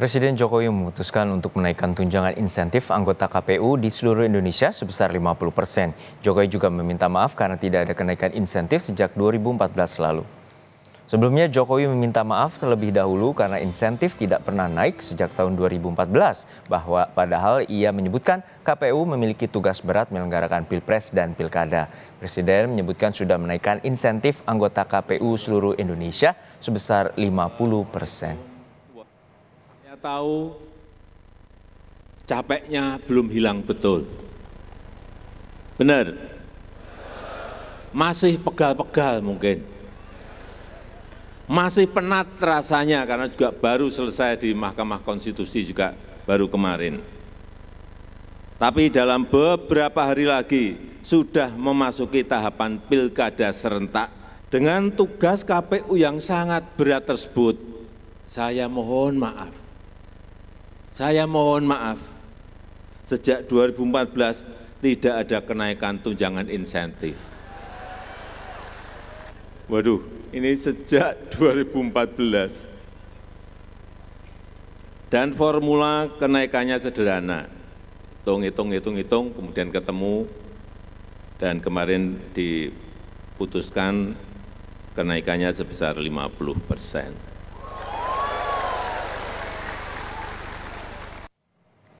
Presiden Jokowi memutuskan untuk menaikkan tunjangan insentif anggota KPU di seluruh Indonesia sebesar 50 persen. Jokowi juga meminta maaf karena tidak ada kenaikan insentif sejak 2014 lalu. Sebelumnya Jokowi meminta maaf terlebih dahulu karena insentif tidak pernah naik sejak tahun 2014. Bahwa padahal ia menyebutkan KPU memiliki tugas berat menyelenggarakan Pilpres dan Pilkada. Presiden menyebutkan sudah menaikkan insentif anggota KPU seluruh Indonesia sebesar 50 persen tahu capeknya belum hilang betul. Benar? Masih pegal-pegal mungkin. Masih penat rasanya karena juga baru selesai di Mahkamah Konstitusi juga baru kemarin. Tapi dalam beberapa hari lagi sudah memasuki tahapan pilkada serentak dengan tugas KPU yang sangat berat tersebut. Saya mohon maaf saya mohon maaf, sejak 2014 tidak ada kenaikan tunjangan insentif. Waduh, ini sejak 2014. Dan formula kenaikannya sederhana. Hitung, hitung, hitung, hitung, kemudian ketemu. Dan kemarin diputuskan kenaikannya sebesar 50 persen.